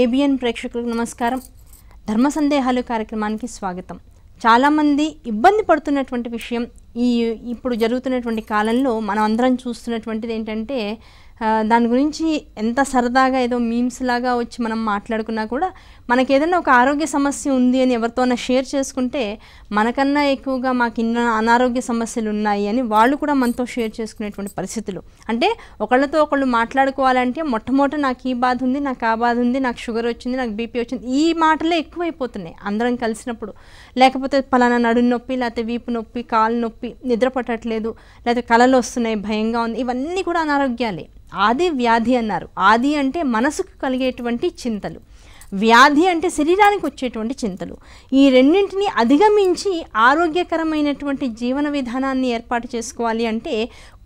ABN ప్రేక్షకులకు నమస్కారం ధర్మ సందేహాలు కార్యక్రమానికి స్వాగతం చాలామంది ఇబ్బంది పడుతున్నటువంటి విషయం ఈ ఇప్పుడు జరుగుతున్నటువంటి కాలంలో మనం అందరం చూస్తున్నటువంటిది ఏంటంటే దాని గురించి ఎంత సరదాగా ఏదో మీమ్స్ లాగా వచ్చి మనం మాట్లాడుకున్నా కూడా మనకి ఏదైనా ఒక ఆరోగ్య సమస్య ఉంది అని ఎవరితోనైనా షేర్ చేసుకుంటే మనకన్నా ఎక్కువగా మాకు ఇన్న అనారోగ్య సమస్యలు ఉన్నాయి అని వాళ్ళు కూడా మనతో షేర్ చేసుకునేటువంటి పరిస్థితులు అంటే ఒకళ్ళతో ఒకళ్ళు మాట్లాడుకోవాలంటే మొట్టమొదట నాకు ఈ బాధ ఉంది నాకు ఆ బాధ ఉంది నాకు షుగర్ వచ్చింది నాకు బీపీ వచ్చింది ఈ మాటలే ఎక్కువైపోతున్నాయి అందరం కలిసినప్పుడు లేకపోతే పలానా నడు నొప్పి లేకపోతే వీపు నొప్పి కాలు నొప్పి నిద్ర పట్టట్లేదు లేకపోతే కళలు వస్తున్నాయి భయంగా ఉంది ఇవన్నీ కూడా అనారోగ్యాలే ఆది వ్యాధి అన్నారు ఆది అంటే మనసుకు కలిగేటువంటి చింతలు వ్యాధి అంటే శరీరానికి వచ్చేటువంటి చింతలు ఈ రెండింటిని అధిగమించి ఆరోగ్యకరమైనటువంటి జీవన విధానాన్ని ఏర్పాటు చేసుకోవాలి అంటే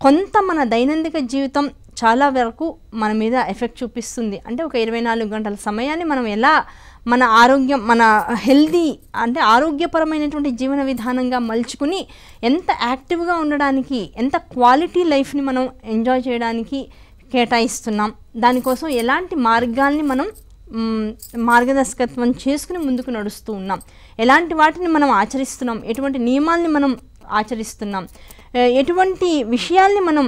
కొంత మన దైనందిక జీవితం చాలా వరకు మన మీద ఎఫెక్ట్ చూపిస్తుంది అంటే ఒక ఇరవై నాలుగు గంటల సమయాన్ని మనం ఎలా మన ఆరోగ్యం మన హెల్దీ అంటే ఆరోగ్యపరమైనటువంటి జీవన విధానంగా మలుచుకుని ఎంత యాక్టివ్గా ఉండడానికి ఎంత క్వాలిటీ లైఫ్ని మనం ఎంజాయ్ చేయడానికి కేటాయిస్తున్నాం దానికోసం ఎలాంటి మార్గాల్ని మనం మార్గదర్శకత్వం చేసుకుని ముందుకు నడుస్తూ ఉన్నాం ఎలాంటి వాటిని మనం ఆచరిస్తున్నాం ఎటువంటి నియమాల్ని మనం ఆచరిస్తున్నాం ఎటువంటి విషయాల్ని మనం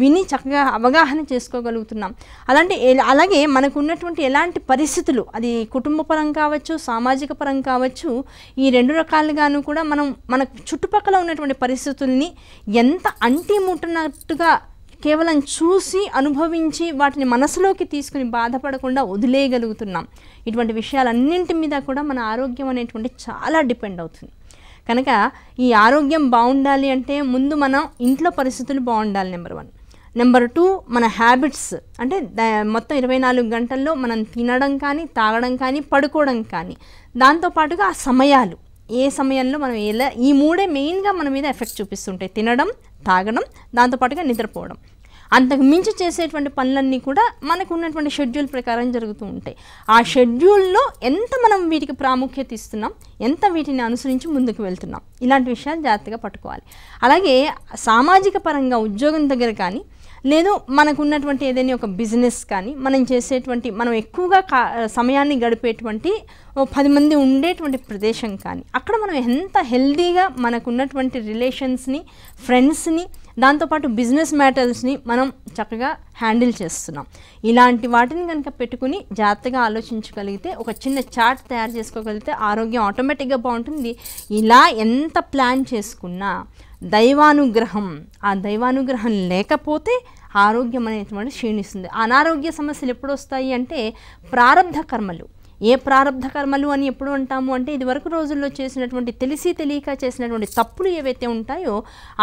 విని చక్కగా అవగాహన చేసుకోగలుగుతున్నాం అలాంటి అలాగే మనకు ఉన్నటువంటి ఎలాంటి పరిస్థితులు అది కుటుంబ పరం కావచ్చు సామాజిక పరం కావచ్చు ఈ రెండు రకాలుగాను కూడా మనం మన చుట్టుపక్కల ఉన్నటువంటి పరిస్థితుల్ని ఎంత అంటి ముట్టనట్టుగా కేవలం చూసి అనుభవించి వాటిని మనసులోకి తీసుకుని బాధపడకుండా వదిలేయగలుగుతున్నాం ఇటువంటి విషయాలన్నింటి మీద కూడా మన ఆరోగ్యం అనేటువంటి చాలా డిపెండ్ అవుతుంది కనుక ఈ ఆరోగ్యం బాగుండాలి అంటే ముందు మనం ఇంట్లో పరిస్థితులు బాగుండాలి నెంబర్ వన్ నెంబర్ టూ మన హ్యాబిట్స్ అంటే మొత్తం ఇరవై నాలుగు గంటల్లో మనం తినడం కానీ తాగడం కానీ పడుకోవడం కానీ దాంతోపాటుగా ఆ సమయాలు ఏ సమయంలో మనం ఎలా ఈ మూడే మెయిన్గా మన మీద ఎఫెక్ట్ చూపిస్తుంటాయి తినడం తాగడం దాంతోపాటుగా నిద్రపోవడం అంతకు మించి చేసేటువంటి పనులన్నీ కూడా మనకు ఉన్నటువంటి షెడ్యూల్ ప్రకారం జరుగుతూ ఉంటాయి ఆ షెడ్యూల్లో ఎంత మనం వీటికి ప్రాముఖ్యత ఇస్తున్నాం ఎంత వీటిని అనుసరించి ముందుకు వెళ్తున్నాం ఇలాంటి విషయాలు జాగ్రత్తగా పట్టుకోవాలి అలాగే సామాజిక పరంగా ఉద్యోగం దగ్గర కానీ లేదు మనకు ఉన్నటువంటి ఏదైనా ఒక బిజినెస్ కానీ మనం చేసేటువంటి మనం ఎక్కువగా సమయాన్ని గడిపేటువంటి ఓ పది మంది ఉండేటువంటి ప్రదేశం కానీ అక్కడ మనం ఎంత హెల్దీగా మనకు ఉన్నటువంటి రిలేషన్స్ని ఫ్రెండ్స్ని దాంతోపాటు బిజినెస్ మ్యాటర్స్ని మనం చక్కగా హ్యాండిల్ చేస్తున్నాం ఇలాంటి వాటిని కనుక పెట్టుకుని జాగ్రత్తగా ఆలోచించగలిగితే ఒక చిన్న చార్ట్ తయారు చేసుకోగలిగితే ఆరోగ్యం ఆటోమేటిక్గా బాగుంటుంది ఇలా ఎంత ప్లాన్ చేసుకున్నా దైవానుగ్రహం ఆ దైవానుగ్రహం లేకపోతే ఆరోగ్యం అనేటువంటి క్షీణిస్తుంది అనారోగ్య సమస్యలు ఎప్పుడు వస్తాయి అంటే ప్రారంభ కర్మలు ఏ ప్రారంభ కర్మలు అని ఎప్పుడు అంటాము అంటే ఇదివరకు రోజుల్లో చేసినటువంటి తెలిసి తెలియక చేసినటువంటి తప్పులు ఏవైతే ఉంటాయో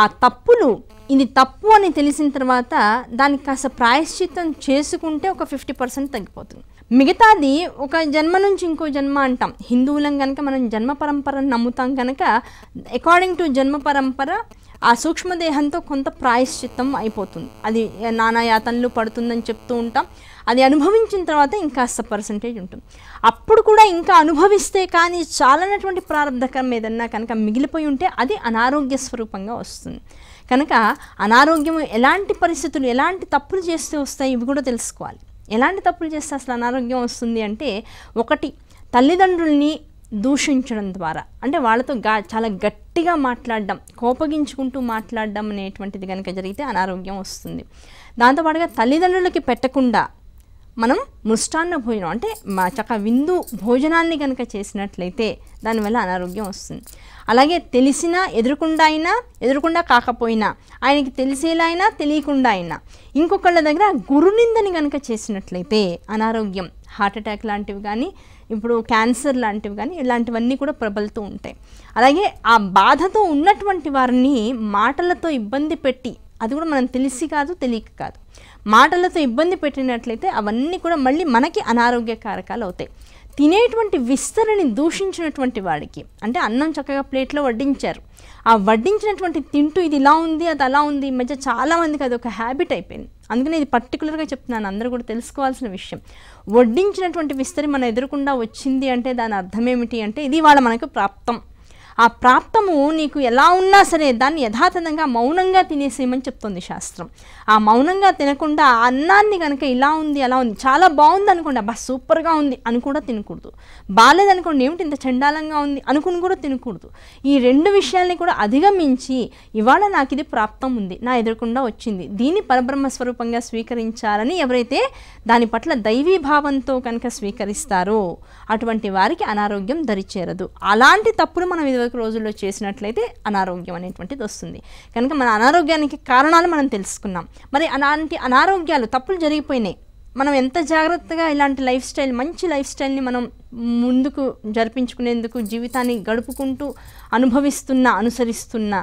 ఆ తప్పులు ఇది తప్పు అని తెలిసిన తర్వాత దానికి కాస్త ప్రాయశ్చిత్తం చేసుకుంటే ఒక ఫిఫ్టీ పర్సెంట్ తగ్గిపోతుంది మిగతాది ఒక జన్మ నుంచి ఇంకో జన్మ అంటాం హిందువులం కనుక మనం జన్మ పరంపరను నమ్ముతాం కనుక అకార్డింగ్ టు జన్మ పరంపర ఆ సూక్ష్మదేహంతో కొంత ప్రాయశ్చిత్తం అయిపోతుంది అది నానా యాతనలు పడుతుందని చెప్తూ ఉంటాం అది అనుభవించిన తర్వాత ఇంకాస్త పర్సంటేజ్ ఉంటుంది అప్పుడు కూడా ఇంకా అనుభవిస్తే కానీ చాలనటువంటి ప్రారంభకరం ఏదన్నా కనుక మిగిలిపోయి ఉంటే అది అనారోగ్య స్వరూపంగా వస్తుంది కనుక అనారోగ్యం ఎలాంటి పరిస్థితులు ఎలాంటి తప్పులు చేస్తే వస్తాయి ఇవి కూడా తెలుసుకోవాలి ఎలాంటి తప్పులు చేస్తే అసలు అనారోగ్యం వస్తుంది అంటే ఒకటి తల్లిదండ్రుల్ని దూషించడం ద్వారా అంటే వాళ్ళతో గా చాలా గట్టిగా మాట్లాడడం కోపగించుకుంటూ మాట్లాడడం అనేటువంటిది కనుక జరిగితే అనారోగ్యం వస్తుంది దాంతోపాటుగా తల్లిదండ్రులకి పెట్టకుండా మనం మృష్టాన్న భోజనం అంటే మా చక్క విందు భోజనాన్ని కనుక చేసినట్లయితే దానివల్ల అనారోగ్యం వస్తుంది అలాగే తెలిసినా ఎదురుకుండా అయినా ఎదురుకుండా కాకపోయినా ఆయనకి తెలిసేలా అయినా తెలియకుండా అయినా ఇంకొకళ్ళ దగ్గర గురునిందని కనుక చేసినట్లయితే అనారోగ్యం హార్ట్ అటాక్ లాంటివి కానీ ఇప్పుడు క్యాన్సర్ లాంటివి కానీ ఇలాంటివన్నీ కూడా ప్రబలుతూ ఉంటాయి అలాగే ఆ బాధతో ఉన్నటువంటి వారిని మాటలతో ఇబ్బంది పెట్టి అది కూడా మనం తెలిసి కాదు తెలియక కాదు మాటలతో ఇబ్బంది పెట్టినట్లయితే అవన్నీ కూడా మళ్ళీ మనకి అనారోగ్య కారకాలు అవుతాయి తినేటువంటి విస్తరణని దూషించినటువంటి వాడికి అంటే అన్నం చక్కగా ప్లేట్లో వడ్డించారు ఆ వడ్డించినటువంటి తింటూ ఇది ఇలా ఉంది అది అలా ఉంది ఈ మధ్య చాలామందికి అది ఒక హ్యాబిట్ అయిపోయింది అందుకని ఇది పర్టికులర్గా చెప్తున్నాను అందరూ కూడా తెలుసుకోవాల్సిన విషయం వడ్డించినటువంటి విస్తరి మన ఎదురకుండా వచ్చింది అంటే దాని అర్థం ఏమిటి అంటే ఇది వాళ్ళ మనకు ప్రాప్తం ఆ ప్రాప్తము నీకు ఎలా ఉన్నా సరే దాన్ని యథాతథంగా మౌనంగా తినేసేయమని చెప్తుంది శాస్త్రం ఆ మౌనంగా తినకుండా అన్నాన్ని కనుక ఇలా ఉంది అలా ఉంది చాలా బాగుంది అనుకోండి అబ్బా సూపర్గా ఉంది అని కూడా తినకూడదు బాగాలేదనుకోండి ఏమిటి ఇంత చండాలంగా ఉంది అనుకుని కూడా తినకూడదు ఈ రెండు విషయాల్ని కూడా అధిగమించి ఇవాళ నాకు ఇది ప్రాప్తం ఉంది నా ఎదురకుండా వచ్చింది దీన్ని పరబ్రహ్మ స్వరూపంగా స్వీకరించాలని ఎవరైతే దాని పట్ల దైవీ భావంతో కనుక స్వీకరిస్తారో అటువంటి వారికి అనారోగ్యం దరిచేరదు అలాంటి తప్పులు మనం ఇదివరకు రోజుల్లో చేసినట్లయితే అనారోగ్యం అనేటువంటిది వస్తుంది కనుక మన అనారోగ్యానికి కారణాలు మనం తెలుసుకున్నాం మరి అలాంటి అనారోగ్యాలు తప్పులు జరిగిపోయినాయి మనం ఎంత జాగ్రత్తగా ఇలాంటి లైఫ్ స్టైల్ మంచి లైఫ్ స్టైల్ని మనం ముందుకు జరిపించుకునేందుకు జీవితాన్ని గడుపుకుంటూ అనుభవిస్తున్న అనుసరిస్తున్న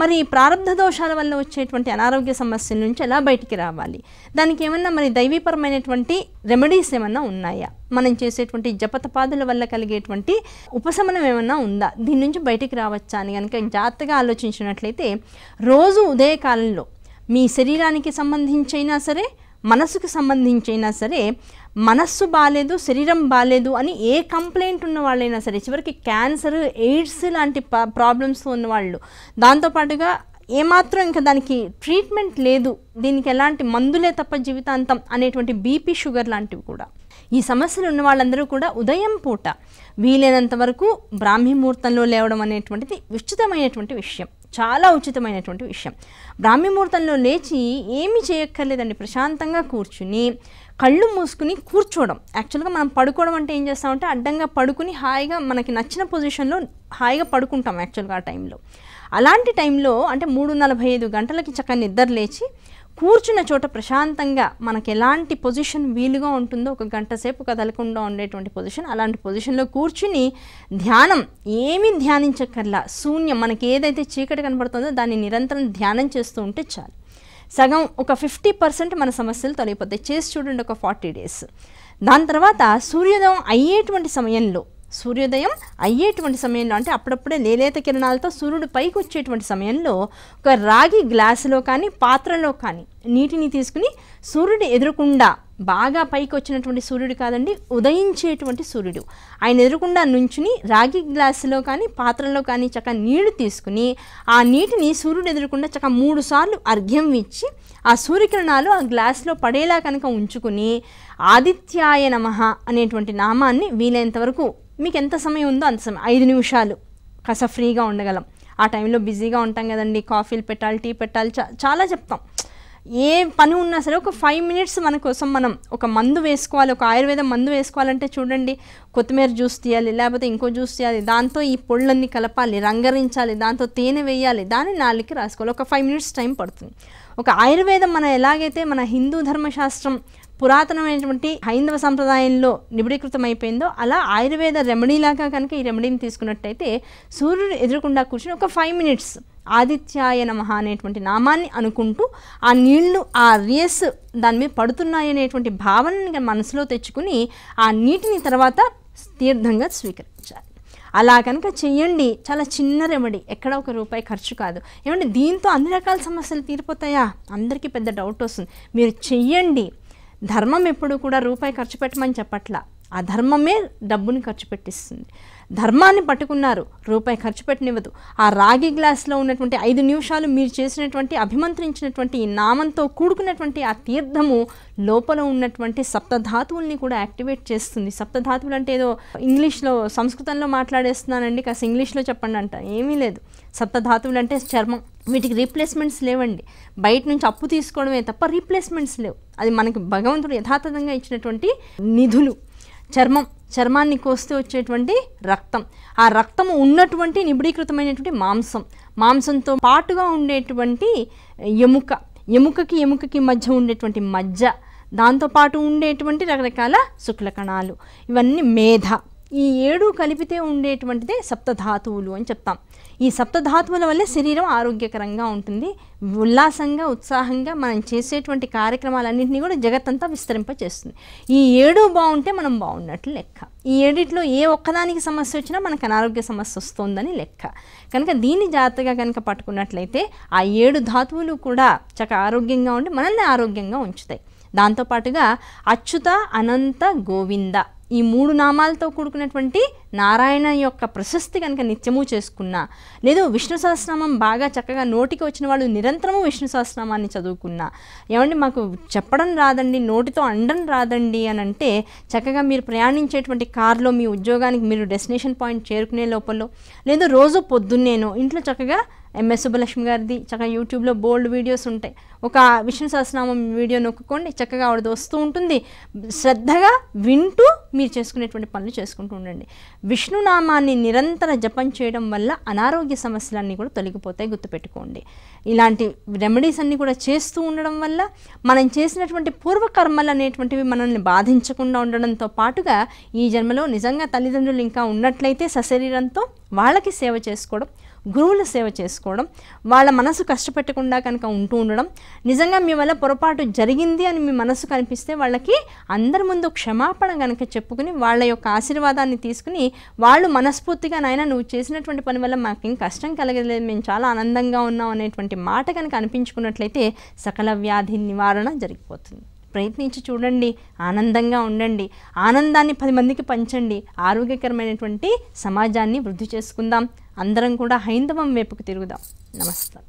మరి ప్రారంభ దోషాల వల్ల వచ్చేటువంటి అనారోగ్య సమస్యల నుంచి ఎలా బయటికి రావాలి దానికి ఏమన్నా మరి దైవీపరమైనటువంటి రెమెడీస్ ఏమన్నా ఉన్నాయా మనం చేసేటువంటి జపతపాదుల వల్ల కలిగేటువంటి ఉపశమనం ఏమన్నా ఉందా దీని నుంచి బయటికి రావచ్చా అని కనుక జాగ్రత్తగా ఆలోచించినట్లయితే రోజు ఉదయకాలంలో మీ శరీరానికి సంబంధించైనా సరే మనస్సుకు సంబంధించైనా సరే మనస్సు బాగాలేదు శరీరం బాగాలేదు అని ఏ కంప్లైంట్ ఉన్న వాళ్ళైనా సరే చివరికి క్యాన్సర్ ఎయిడ్స్ లాంటి ప్రాబ్లమ్స్ ఉన్నవాళ్ళు దాంతోపాటుగా ఏమాత్రం ఇంకా దానికి ట్రీట్మెంట్ లేదు దీనికి ఎలాంటి మందులే తప్ప జీవితాంతం అనేటువంటి బీపీ షుగర్ లాంటివి కూడా ఈ సమస్యలు ఉన్న వాళ్ళందరూ కూడా ఉదయం పూట వీలైనంత వరకు బ్రాహ్మీ ముహూర్తంలో లేవడం అనేటువంటిది విస్తృతమైనటువంటి విషయం చాలా ఉచితమైనటువంటి విషయం బ్రాహ్మీముహూర్తంలో లేచి ఏమి చేయక్కర్లేదండి ప్రశాంతంగా కూర్చుని కళ్ళు మూసుకుని కూర్చోవడం యాక్చువల్గా మనం పడుకోవడం అంటే ఏం చేస్తామంటే అడ్డంగా పడుకుని హాయిగా మనకి నచ్చిన పొజిషన్లో హాయిగా పడుకుంటాం యాక్చువల్గా ఆ టైంలో అలాంటి టైంలో అంటే మూడు నలభై ఐదు గంటలకి చక్కగా నిద్ర లేచి కూర్చున్న చోట ప్రశాంతంగా మనకు ఎలాంటి పొజిషన్ వీలుగా ఉంటుందో ఒక గంట సేపు కదలకుండా ఉండేటువంటి పొజిషన్ అలాంటి పొజిషన్లో కూర్చుని ధ్యానం ఏమీ ధ్యానించక్కర్లా శూన్యం మనకి ఏదైతే చీకటి కనబడుతుందో దాన్ని నిరంతరం ధ్యానం చేస్తూ ఉంటే చాలు సగం ఒక ఫిఫ్టీ పర్సెంట్ మన సమస్యలు తొలగిపోతాయి చేసి చూడండి ఒక ఫార్టీ డేస్ దాని తర్వాత సూర్యోదయం అయ్యేటువంటి సమయంలో సూర్యోదయం అయ్యేటువంటి సమయంలో అంటే అప్పుడప్పుడే లేలేత కిరణాలతో సూర్యుడు పైకి వచ్చేటువంటి సమయంలో ఒక రాగి గ్లాసులో కానీ పాత్రలో కానీ నీటిని తీసుకుని సూర్యుడు ఎదురకుండా బాగా పైకి వచ్చినటువంటి సూర్యుడు కాదండి ఉదయించేటువంటి సూర్యుడు ఆయన ఎదురకుండా నుంచుని రాగి గ్లాసులో కానీ పాత్రలో కానీ చక్క నీళ్లు తీసుకుని ఆ నీటిని సూర్యుడు ఎదురకుండా చక్క మూడు సార్లు అర్ఘ్యం ఇచ్చి ఆ సూర్యకిరణాలు ఆ గ్లాసులో పడేలా కనుక ఉంచుకుని ఆదిత్యాయ నమ అనేటువంటి నామాన్ని వీలైనంత వరకు మీకు ఎంత సమయం ఉందో అంత సమయం ఐదు నిమిషాలు కాస్త ఫ్రీగా ఉండగలం ఆ టైంలో బిజీగా ఉంటాం కదండి కాఫీలు పెట్టాలి టీ పెట్టాలి చాలా చెప్తాం ఏ పని ఉన్నా సరే ఒక ఫైవ్ మినిట్స్ మన కోసం మనం ఒక మందు వేసుకోవాలి ఒక ఆయుర్వేద మందు వేసుకోవాలంటే చూడండి కొత్తిమీర జ్యూస్ తీయాలి లేకపోతే ఇంకో జ్యూస్ తీయాలి దాంతో ఈ పొళ్ళన్ని కలపాలి రంగరించాలి దాంతో తేనె వేయాలి దాన్ని నాలుగుకి రాసుకోవాలి ఒక ఫైవ్ మినిట్స్ టైం పడుతుంది ఒక ఆయుర్వేదం మన ఎలాగైతే మన హిందూ ధర్మశాస్త్రం పురాతనమైనటువంటి హైందవ సంప్రదాయంలో నిబిడీకృతమైపోయిందో అలా ఆయుర్వేద రెమెడీలాగా కనుక ఈ రెమెడీని తీసుకున్నట్టయితే సూర్యుడు ఎదురకుండా కూర్చుని ఒక ఫైవ్ మినిట్స్ ఆదిత్యాయ నమ అనేటువంటి నామాన్ని అనుకుంటూ ఆ నీళ్లు ఆ రేస్ దాని మీద పడుతున్నాయి అనేటువంటి భావనని మనసులో తెచ్చుకుని ఆ నీటిని తర్వాత తీర్థంగా స్వీకరించాలి అలా కనుక చేయండి చాలా చిన్న రెమెడీ ఎక్కడ ఒక రూపాయి ఖర్చు కాదు ఏమంటే దీంతో అన్ని రకాల సమస్యలు తీరిపోతాయా అందరికీ పెద్ద డౌట్ వస్తుంది మీరు చెయ్యండి ధర్మం ఎప్పుడు కూడా రూపాయి ఖర్చు పెట్టమని చెప్పట్లా ఆ ధర్మమే డబ్బుని ఖర్చు పెట్టిస్తుంది ధర్మాన్ని పట్టుకున్నారు రూపాయి ఖర్చు పెట్టనివ్వదు ఆ రాగి గ్లాస్లో ఉన్నటువంటి ఐదు నిమిషాలు మీరు చేసినటువంటి అభిమంత్రించినటువంటి ఈ నామంతో కూడుకున్నటువంటి ఆ తీర్థము లోపల ఉన్నటువంటి సప్తధాతువుల్ని కూడా యాక్టివేట్ చేస్తుంది సప్తధాతువులు అంటే ఏదో ఇంగ్లీష్లో సంస్కృతంలో మాట్లాడేస్తున్నానండి కాస్త ఇంగ్లీష్లో చెప్పండి అంట ఏమీ లేదు సప్తధాతువులు అంటే చర్మం వీటికి రీప్లేస్మెంట్స్ లేవండి బయట నుంచి అప్పు తీసుకోవడమే తప్ప రీప్లేస్మెంట్స్ లేవు అది మనకి భగవంతుడు యథాతథంగా ఇచ్చినటువంటి నిధులు చర్మం చర్మాన్ని కోస్తే వచ్చేటువంటి రక్తం ఆ రక్తం ఉన్నటువంటి నిబుడీకృతమైనటువంటి మాంసం మాంసంతో పాటుగా ఉండేటువంటి ఎముక ఎముకకి ఎముకకి మధ్య ఉండేటువంటి మజ్జ దాంతోపాటు ఉండేటువంటి రకరకాల శుక్ల కణాలు ఇవన్నీ మేధ ఈ ఏడు కలిపితే ఉండేటువంటిదే సప్తధాతువులు అని చెప్తాం ఈ సప్తధాతువుల వల్లే శరీరం ఆరోగ్యకరంగా ఉంటుంది ఉల్లాసంగా ఉత్సాహంగా మనం చేసేటువంటి కార్యక్రమాలన్నింటినీ కూడా జగత్తంతా విస్తరింపచేస్తుంది ఈ ఏడు బాగుంటే మనం బాగున్నట్లు లెక్క ఈ ఏడిట్లో ఏ ఒక్కదానికి సమస్య వచ్చినా మనకు అనారోగ్య సమస్య వస్తుందని లెక్క కనుక దీన్ని జాగ్రత్తగా కనుక పట్టుకున్నట్లయితే ఆ ఏడు ధాతువులు కూడా చక్క ఆరోగ్యంగా ఉండి మనల్ని ఆరోగ్యంగా ఉంచుతాయి దాంతోపాటుగా అచ్యుత అనంత గోవింద ఈ మూడు నామాలతో కూడుకున్నటువంటి నారాయణ యొక్క ప్రశస్తి కనుక నిత్యము చేసుకున్నా లేదు విష్ణు సహస్రనామం బాగా చక్కగా నోటికి వచ్చిన వాళ్ళు నిరంతరము విష్ణు సహస్రనామాన్ని చదువుకున్నా ఏమండి మాకు చెప్పడం రాదండి నోటితో అండం రాదండి అని అంటే చక్కగా మీరు ప్రయాణించేటువంటి కారులో మీ ఉద్యోగానికి మీరు డెస్టినేషన్ పాయింట్ చేరుకునే లోపల లేదు రోజు పొద్దున్నేను ఇంట్లో చక్కగా ఎంఎస్ సుబ్బలక్ష్మి గారిది చక్కగా యూట్యూబ్లో బోల్డ్ వీడియోస్ ఉంటాయి ఒక విష్ణు సహస్రనామం వీడియో నొక్కుకోండి చక్కగా ఆవిడది వస్తూ ఉంటుంది శ్రద్ధగా వింటూ మీరు చేసుకునేటువంటి పనులు చేసుకుంటూ ఉండండి విష్ణునామాన్ని నిరంతర జపం చేయడం వల్ల అనారోగ్య సమస్యలన్నీ కూడా తొలగిపోతాయి గుర్తుపెట్టుకోండి ఇలాంటి రెమెడీస్ అన్నీ కూడా చేస్తూ ఉండడం వల్ల మనం చేసినటువంటి పూర్వకర్మలు అనేటువంటివి మనల్ని బాధించకుండా ఉండడంతో పాటుగా ఈ జన్మలో నిజంగా తల్లిదండ్రులు ఇంకా ఉన్నట్లయితే సశరీరంతో వాళ్ళకి సేవ చేసుకోవడం గురువుల సేవ చేసుకోవడం వాళ్ళ మనసు కష్టపెట్టకుండా కనుక ఉంటూ ఉండడం నిజంగా మీ వల్ల పొరపాటు జరిగింది అని మీ మనసు కనిపిస్తే వాళ్ళకి అందరి ముందు క్షమాపణ కనుక చెప్పుకుని వాళ్ళ యొక్క ఆశీర్వాదాన్ని తీసుకుని వాళ్ళు మనస్ఫూర్తిగా నాయన నువ్వు చేసినటువంటి పని వల్ల మాకు ఇంక కష్టం కలగలేదు మేము చాలా ఆనందంగా ఉన్నాం అనేటువంటి మాట కనుక అనిపించుకున్నట్లయితే సకల వ్యాధి నివారణ జరిగిపోతుంది ప్రయత్నించి చూడండి ఆనందంగా ఉండండి ఆనందాన్ని పది మందికి పంచండి ఆరోగ్యకరమైనటువంటి సమాజాన్ని వృద్ధి చేసుకుందాం అందరం కూడా హైందవం వైపుకు తిరుగుదాం నమస్కారం